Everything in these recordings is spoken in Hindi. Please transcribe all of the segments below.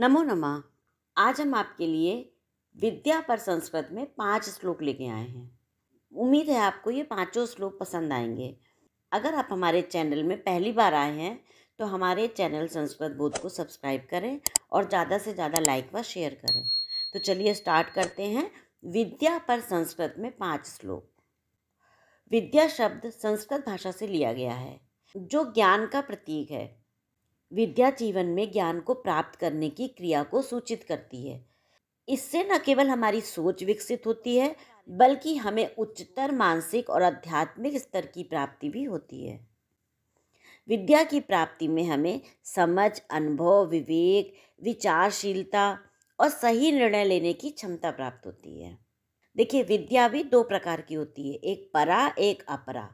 नमो नमा आज हम आपके लिए विद्या पर संस्कृत में पांच श्लोक लेके आए हैं उम्मीद है आपको ये पांचों श्लोक पसंद आएंगे अगर आप हमारे चैनल में पहली बार आए हैं तो हमारे चैनल संस्कृत बोध को सब्सक्राइब करें और ज़्यादा से ज़्यादा लाइक व शेयर करें तो चलिए स्टार्ट करते हैं विद्या पर संस्कृत में पांच श्लोक विद्या शब्द संस्कृत भाषा से लिया गया है जो ज्ञान का प्रतीक है विद्या जीवन में ज्ञान को प्राप्त करने की क्रिया को सूचित करती है इससे न केवल हमारी सोच विकसित होती है बल्कि हमें उच्चतर मानसिक और आध्यात्मिक स्तर की प्राप्ति भी होती है विद्या की प्राप्ति में हमें समझ अनुभव विवेक विचारशीलता और सही निर्णय लेने की क्षमता प्राप्त होती है देखिए विद्या भी दो प्रकार की होती है एक परा एक अपरा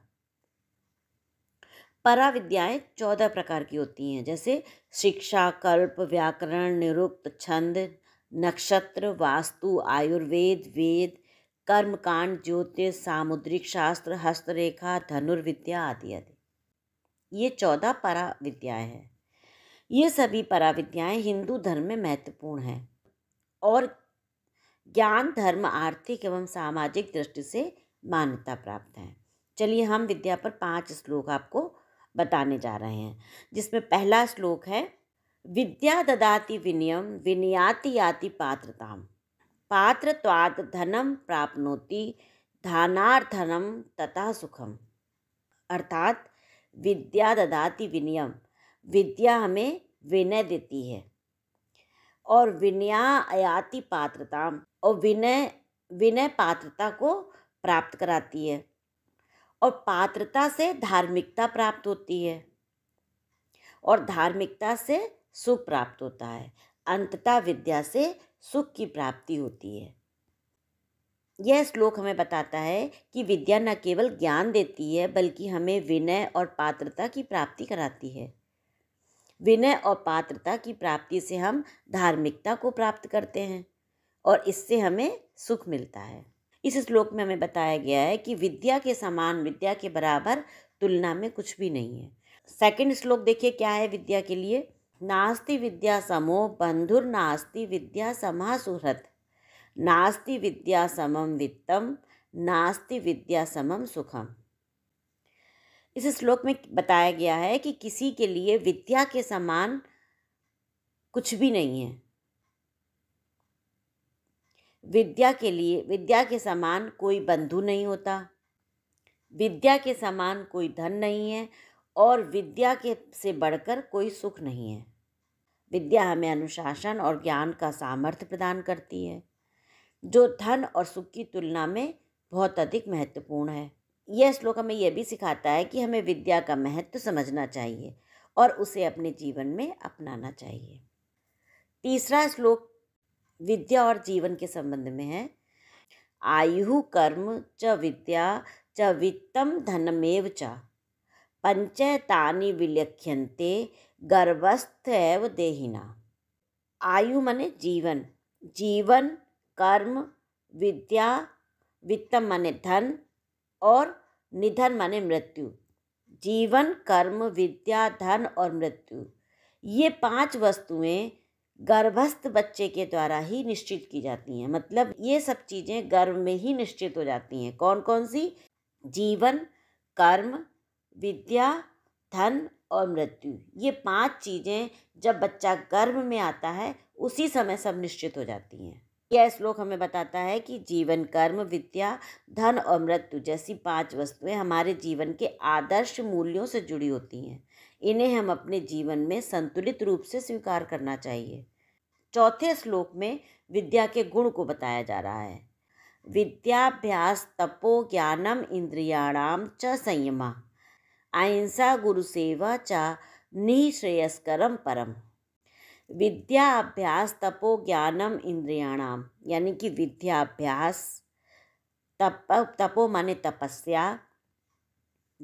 परा विद्याएँ चौदह प्रकार की होती हैं जैसे शिक्षा कल्प व्याकरण निरुक्त छंद नक्षत्र वास्तु आयुर्वेद वेद कर्मकांड ज्योतिष सामुद्रिक शास्त्र हस्तरेखा धनुर्विद्या आदि आदि ये चौदह परा विद्याएँ हैं ये सभी परा विद्याएँ हिंदू धर्म में महत्वपूर्ण हैं और ज्ञान धर्म आर्थिक एवं सामाजिक दृष्टि से मान्यता प्राप्त हैं चलिए हम विद्या पर पांच श्लोक आपको बताने जा रहे हैं जिसमें पहला श्लोक है विद्या ददाति विनियम विनियाति याति पात्रताम पात्र त्वाद धनम प्राप्नोति धानार्थनम तथा सुखम अर्थात विद्या ददाति विनियम विद्या हमें विनय देती है और विनया आयाति पात्रता और विनय विनय पात्रता को प्राप्त कराती है और पात्रता से धार्मिकता प्राप्त होती है और धार्मिकता से सुख प्राप्त होता है अंततः विद्या से सुख की प्राप्ति होती है यह श्लोक हमें बताता है कि विद्या न केवल ज्ञान देती है बल्कि हमें विनय और पात्रता की प्राप्ति कराती है विनय और पात्रता की प्राप्ति से हम धार्मिकता को प्राप्त करते हैं और इससे हमें सुख मिलता है इस श्लोक में हमें बताया गया है कि विद्या के समान विद्या के बराबर तुलना में कुछ भी नहीं है सेकंड श्लोक देखिए क्या है विद्या के लिए नास्ति विद्या समो बंधुर नास्ति विद्या समा सुहृत नास्ति विद्या समम वित्तम नास्ति विद्या समम सुखम इस श्लोक में बताया गया है कि किसी के लिए विद्या के समान कुछ भी नहीं है विद्या के लिए विद्या के समान कोई बंधु नहीं होता विद्या के समान कोई धन नहीं है और विद्या के से बढ़कर कोई सुख नहीं है विद्या हमें अनुशासन और ज्ञान का सामर्थ्य प्रदान करती है जो धन और सुख की तुलना में बहुत अधिक महत्वपूर्ण है यह श्लोक हमें यह भी सिखाता है कि हमें विद्या का महत्व समझना चाहिए और उसे अपने जीवन में अपनाना चाहिए तीसरा श्लोक विद्या और जीवन के संबंध में है आयु कर्म च विद्या च वित्तम धनमेव च पंचतानी विलख्यंते गर्भस्थ एव देहिना आयु मने जीवन जीवन कर्म विद्या वित्तम माने धन और निधन माने मृत्यु जीवन कर्म विद्या धन और मृत्यु ये पांच वस्तुएं गर्भस्थ बच्चे के द्वारा ही निश्चित की जाती हैं मतलब ये सब चीज़ें गर्भ में ही निश्चित हो जाती हैं कौन कौन सी जीवन कर्म विद्या धन और मृत्यु ये पांच चीज़ें जब बच्चा गर्भ में आता है उसी समय सब निश्चित हो जाती हैं यह श्लोक हमें बताता है कि जीवन कर्म विद्या धन और मृत्यु जैसी पांच वस्तुएं हमारे जीवन के आदर्श मूल्यों से जुड़ी होती हैं इन्हें हम अपने जीवन में संतुलित रूप से स्वीकार करना चाहिए चौथे श्लोक में विद्या के गुण को बताया जा रहा है विद्याभ्यास तपो ज्ञानम इंद्रियाणाम च संयमा अहिंसा गुरुसेवा च निःश्रेयस्करम परम विद्याभ्यास तपो ज्ञानम इंद्रियाणाम यानी कि विद्याभ्यास तप तपो माने तपस्या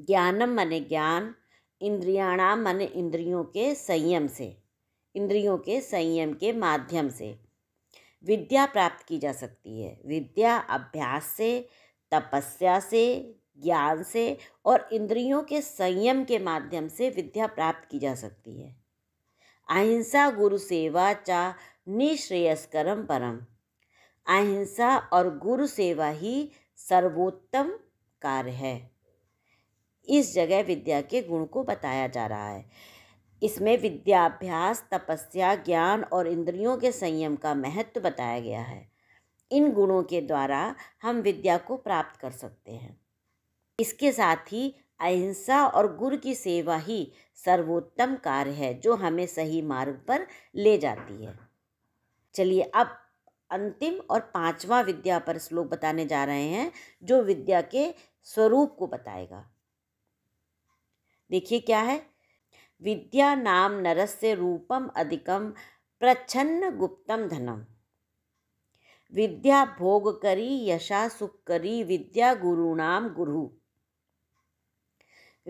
ज्ञानम माने ज्ञान इंद्रियाणाम मन इंद्रियों के संयम से इंद्रियों के संयम के माध्यम से विद्या प्राप्त की जा सकती है विद्या अभ्यास से तपस्या से ज्ञान से और इंद्रियों के संयम के माध्यम से विद्या प्राप्त की जा सकती है अहिंसा गुरु सेवा चा निश्रेयस्करम परम अहिंसा और गुरु सेवा ही सर्वोत्तम कार्य है इस जगह विद्या के गुण को बताया जा रहा है इसमें विद्याभ्यास तपस्या ज्ञान और इंद्रियों के संयम का महत्व बताया गया है इन गुणों के द्वारा हम विद्या को प्राप्त कर सकते हैं इसके साथ ही अहिंसा और गुरु की सेवा ही सर्वोत्तम कार्य है जो हमें सही मार्ग पर ले जाती है चलिए अब अंतिम और पांचवा विद्या पर श्लोक बताने जा रहे हैं जो विद्या के स्वरूप को बताएगा देखिए क्या है विद्या नाम नरस्य रूपम अधिकम प्रच्छन्न गुप्तम धनम विद्या भोग करी यशा सुख करी विद्या गुरुणाम गुरु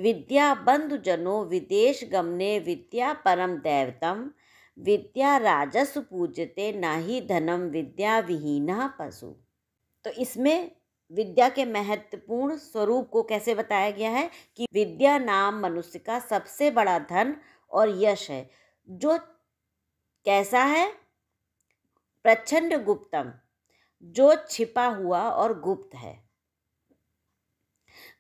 विद्या बंधु जनो विदेश गमने विद्या परम दैवतम विद्या राजस्व पूजते ना ही धनम विद्या विहीन पशु तो इसमें विद्या के महत्वपूर्ण स्वरूप को कैसे बताया गया है कि विद्या नाम मनुष्य का सबसे बड़ा धन और यश है जो कैसा है प्रचंड गुप्तम जो छिपा हुआ और गुप्त है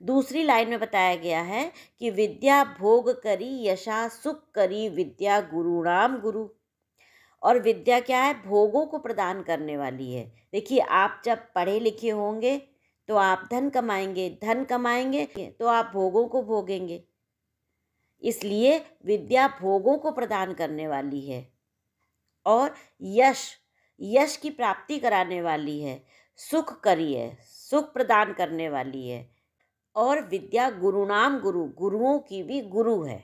दूसरी लाइन में बताया गया है कि विद्या भोग करी यशा सुख करी विद्या गुरु राम गुरु और विद्या क्या है भोगों को प्रदान करने वाली है देखिए आप जब पढ़े लिखे होंगे तो आप धन कमाएंगे धन कमाएंगे तो आप भोगों को भोगेंगे इसलिए विद्या भोगों को प्रदान करने वाली है और यश यश की प्राप्ति कराने वाली है सुख करी है सुख प्रदान करने वाली है और विद्या गुरु नाम गुरु गुरुओं की भी गुरु है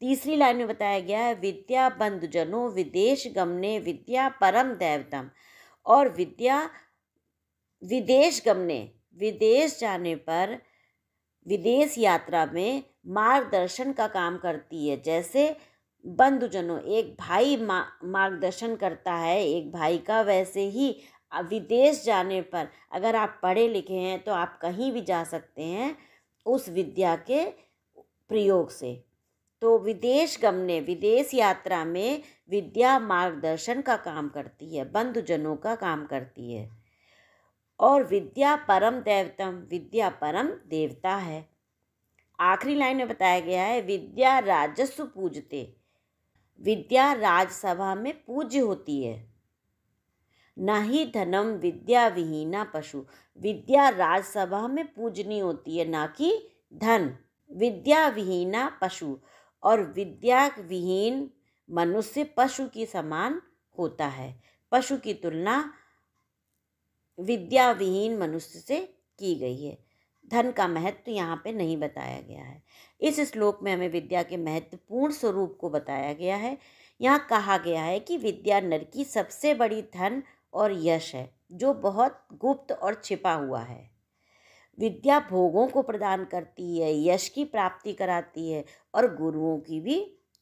तीसरी लाइन में बताया गया है विद्या बंधुजनों विदेश गमने विद्या परम दैवतम और विद्या विदेश गमने विदेश जाने पर विदेश यात्रा में मार्गदर्शन का काम करती है जैसे बंधुजनों एक भाई मा मार्गदर्शन करता है एक भाई का वैसे ही विदेश जाने पर अगर आप पढ़े लिखे हैं तो आप कहीं भी जा सकते हैं उस विद्या के प्रयोग से तो विदेश गमने विदेश यात्रा में विद्या मार्गदर्शन का काम करती है बंधुजनों का काम करती है और विद्या परम देवतम विद्या परम देवता है आखिरी लाइन में बताया गया है विद्या राजस्व पूजते विद्या राजसभा में पूज्य होती है न ही धनम विद्या विहीना पशु विद्या राजसभा में पूजनी होती है ना कि धन विद्या विहीना पशु और विद्या विहीन मनुष्य पशु की समान होता है पशु की तुलना विद्या विहीन मनुष्य से की गई है धन का महत्व यहाँ पे नहीं बताया गया है इस श्लोक में हमें विद्या के महत्वपूर्ण स्वरूप को बताया गया है यहाँ कहा गया है कि विद्या नर की सबसे बड़ी धन और यश है जो बहुत गुप्त और छिपा हुआ है विद्या भोगों को प्रदान करती है यश की प्राप्ति कराती है और गुरुओं की भी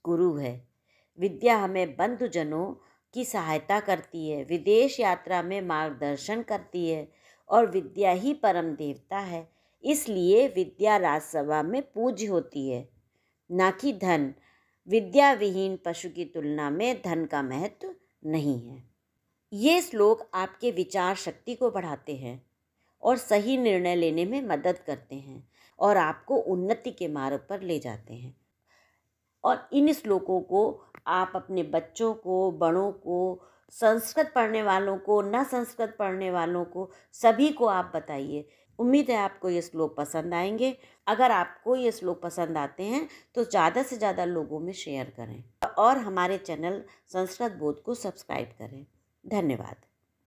गुरु है विद्या हमें बंधुजनों की सहायता करती है विदेश यात्रा में मार्गदर्शन करती है और विद्या ही परम देवता है इसलिए विद्या राजसभा में पूज्य होती है ना कि धन विद्या विहीन पशु की तुलना में धन का महत्व नहीं है ये श्लोक आपके विचार शक्ति को बढ़ाते हैं और सही निर्णय लेने में मदद करते हैं और आपको उन्नति के मार्ग पर ले जाते हैं और इन श्लोकों को आप अपने बच्चों को बड़ों को संस्कृत पढ़ने वालों को न संस्कृत पढ़ने वालों को सभी को आप बताइए उम्मीद है आपको ये श्लोक पसंद आएंगे अगर आपको ये श्लोक पसंद आते हैं तो ज़्यादा से ज़्यादा लोगों में शेयर करें और हमारे चैनल संस्कृत बोध को सब्सक्राइब करें धन्यवाद